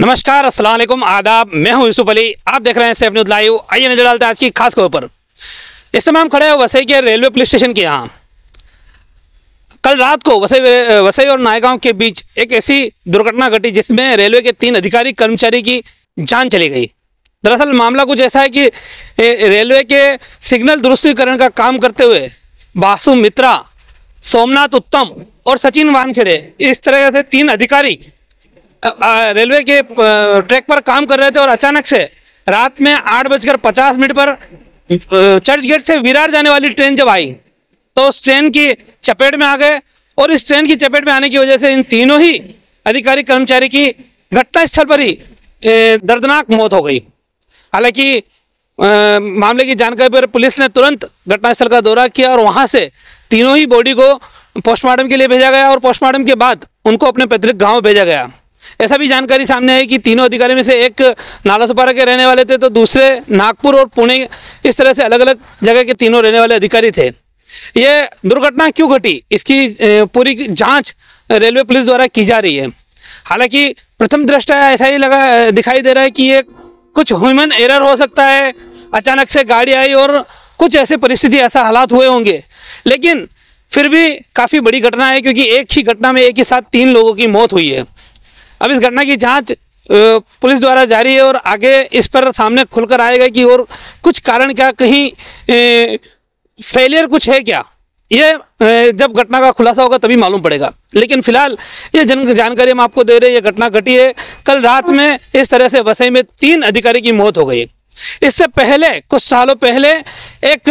नमस्कार असलम आदाब मैं हूं यूसुफ अली आप देख रहे हैं सेफ न्यूज लाइव आइए नजर डालते हैं आज की खास खबर पर इस समय हम खड़े हैं वसई के रेलवे पुलिस स्टेशन के यहाँ कल रात को वसई वसई और नायगांव के बीच एक ऐसी दुर्घटना घटी जिसमें रेलवे के तीन अधिकारी कर्मचारी की जान चली गई दरअसल मामला कुछ ऐसा है कि रेलवे के सिग्नल दुरुस्तीकरण का काम करते हुए बासु मित्रा सोमनाथ उत्तम और सचिन वानखेड़े इस तरह से तीन अधिकारी रेलवे के ट्रैक पर काम कर रहे थे और अचानक से रात में आठ बजकर पचास मिनट पर चर्च गेट से विरार जाने वाली ट्रेन जब आई तो उस ट्रेन की चपेट में आ गए और इस ट्रेन की चपेट में आने की वजह से इन तीनों ही अधिकारी कर्मचारी की घटनास्थल पर ही दर्दनाक मौत हो गई हालांकि मामले की जानकारी पर पुलिस ने तुरंत घटनास्थल का दौरा किया और वहां से तीनों ही बॉडी को पोस्टमार्टम के लिए भेजा गया और पोस्टमार्टम के बाद उनको अपने पैतृक गांव भेजा गया ऐसा भी जानकारी सामने आई कि तीनों अधिकारी में से एक नालासोपारा के रहने वाले थे तो दूसरे नागपुर और पुणे इस तरह से अलग अलग जगह के तीनों रहने वाले अधिकारी थे ये दुर्घटना क्यों घटी इसकी पूरी जांच रेलवे पुलिस द्वारा की जा रही है हालांकि प्रथम दृष्टा ऐसा ही लगा दिखाई दे रहा है कि ये कुछ ह्यूमन एरर हो सकता है अचानक से गाड़ी आई और कुछ ऐसे परिस्थिति ऐसा हालात हुए होंगे लेकिन फिर भी काफ़ी बड़ी घटना है क्योंकि एक ही घटना में एक ही साथ तीन लोगों की मौत हुई है अब इस घटना की जांच पुलिस द्वारा जारी है और आगे इस पर सामने खुलकर आएगा कि और कुछ कारण क्या कहीं फेलियर कुछ है क्या ये जब घटना का खुलासा होगा तभी मालूम पड़ेगा लेकिन फिलहाल ये जन जानकारी हम आपको दे रहे हैं ये घटना घटी है कल रात हाँ। में इस तरह से वसई में तीन अधिकारी की मौत हो गई है इससे पहले कुछ सालों पहले एक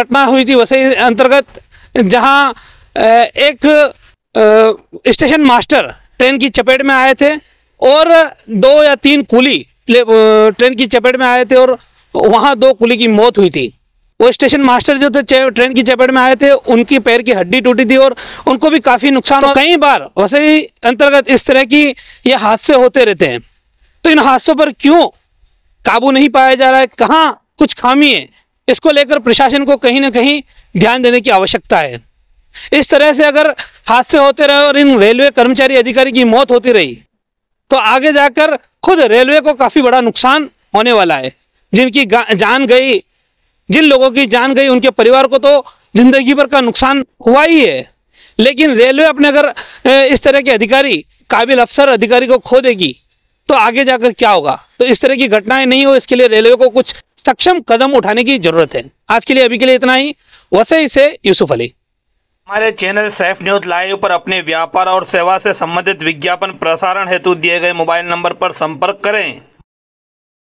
घटना हुई थी वसई अंतर्गत जहां एक स्टेशन मास्टर ट्रेन की चपेट में आए थे और दो या तीन कुली ट्रेन की चपेट में आए थे और वहाँ दो कुली की मौत हुई थी वो स्टेशन मास्टर जो थे ट्रेन की चपेट में आए थे उनकी पैर की हड्डी टूटी थी और उनको भी काफ़ी नुकसान तो कई बार वैसे ही अंतर्गत इस तरह की ये हादसे होते रहते हैं तो इन हादसों पर क्यों काबू नहीं पाया जा रहा है कहाँ कुछ खामी है इसको लेकर प्रशासन को कहीं ना कहीं ध्यान देने की आवश्यकता है इस तरह से अगर हादसे होते रहे और इन रेलवे कर्मचारी अधिकारी की मौत होती रही तो आगे जाकर खुद रेलवे को काफ़ी बड़ा नुकसान होने वाला है जिनकी जान गई जिन लोगों की जान गई उनके परिवार को तो जिंदगी भर का नुकसान हुआ ही है लेकिन रेलवे अपने अगर इस तरह के अधिकारी काबिल अफसर अधिकारी को खो देगी तो आगे जाकर क्या होगा तो इस तरह की घटनाएं नहीं हो इसके लिए रेलवे को कुछ सक्षम कदम उठाने की जरूरत है आज के लिए अभी के लिए इतना ही वैसे इसे यूसुफ अली हमारे चैनल सैफ न्यूज लाइव पर अपने व्यापार और सेवा से संबंधित विज्ञापन प्रसारण हेतु दिए गए मोबाइल नंबर पर संपर्क करें